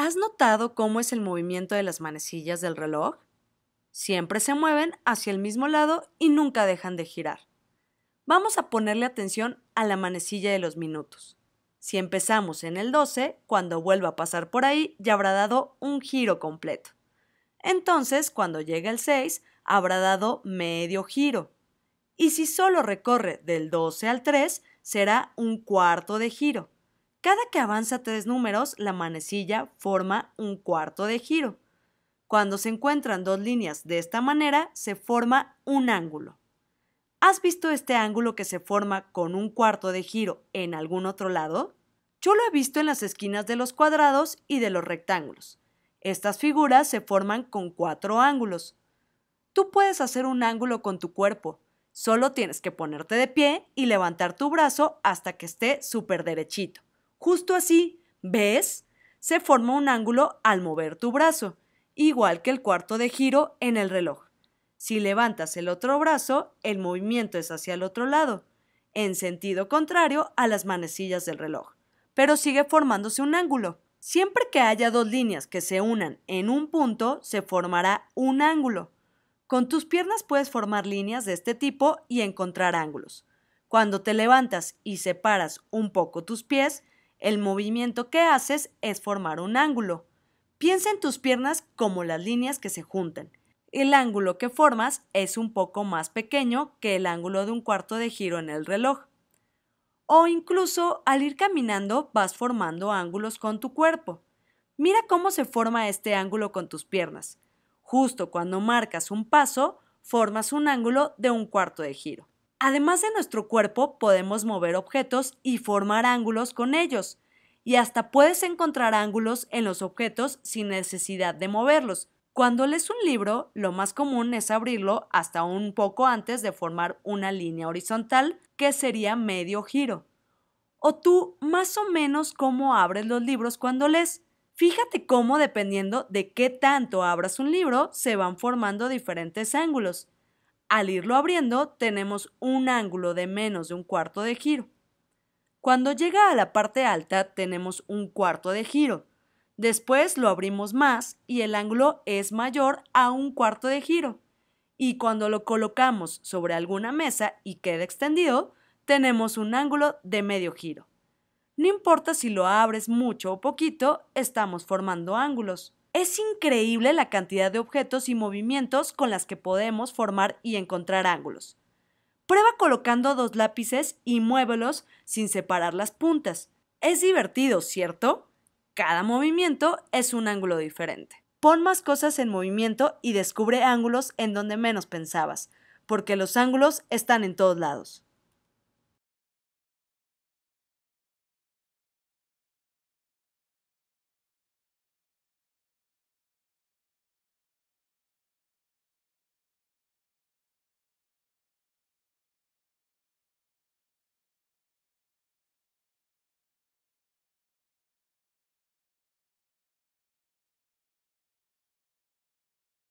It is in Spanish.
¿Has notado cómo es el movimiento de las manecillas del reloj? Siempre se mueven hacia el mismo lado y nunca dejan de girar. Vamos a ponerle atención a la manecilla de los minutos. Si empezamos en el 12, cuando vuelva a pasar por ahí ya habrá dado un giro completo. Entonces, cuando llegue el 6, habrá dado medio giro. Y si solo recorre del 12 al 3, será un cuarto de giro. Cada que avanza tres números, la manecilla forma un cuarto de giro. Cuando se encuentran dos líneas de esta manera, se forma un ángulo. ¿Has visto este ángulo que se forma con un cuarto de giro en algún otro lado? Yo lo he visto en las esquinas de los cuadrados y de los rectángulos. Estas figuras se forman con cuatro ángulos. Tú puedes hacer un ángulo con tu cuerpo. Solo tienes que ponerte de pie y levantar tu brazo hasta que esté súper derechito. Justo así, ¿ves? Se forma un ángulo al mover tu brazo, igual que el cuarto de giro en el reloj. Si levantas el otro brazo, el movimiento es hacia el otro lado, en sentido contrario a las manecillas del reloj, pero sigue formándose un ángulo. Siempre que haya dos líneas que se unan en un punto, se formará un ángulo. Con tus piernas puedes formar líneas de este tipo y encontrar ángulos. Cuando te levantas y separas un poco tus pies, el movimiento que haces es formar un ángulo. Piensa en tus piernas como las líneas que se juntan. El ángulo que formas es un poco más pequeño que el ángulo de un cuarto de giro en el reloj. O incluso al ir caminando vas formando ángulos con tu cuerpo. Mira cómo se forma este ángulo con tus piernas. Justo cuando marcas un paso, formas un ángulo de un cuarto de giro. Además de nuestro cuerpo, podemos mover objetos y formar ángulos con ellos. Y hasta puedes encontrar ángulos en los objetos sin necesidad de moverlos. Cuando lees un libro, lo más común es abrirlo hasta un poco antes de formar una línea horizontal, que sería medio giro. O tú, más o menos, cómo abres los libros cuando lees. Fíjate cómo, dependiendo de qué tanto abras un libro, se van formando diferentes ángulos. Al irlo abriendo tenemos un ángulo de menos de un cuarto de giro. Cuando llega a la parte alta tenemos un cuarto de giro. Después lo abrimos más y el ángulo es mayor a un cuarto de giro. Y cuando lo colocamos sobre alguna mesa y queda extendido, tenemos un ángulo de medio giro. No importa si lo abres mucho o poquito, estamos formando ángulos. Es increíble la cantidad de objetos y movimientos con las que podemos formar y encontrar ángulos. Prueba colocando dos lápices y muévelos sin separar las puntas. Es divertido, ¿cierto? Cada movimiento es un ángulo diferente. Pon más cosas en movimiento y descubre ángulos en donde menos pensabas, porque los ángulos están en todos lados.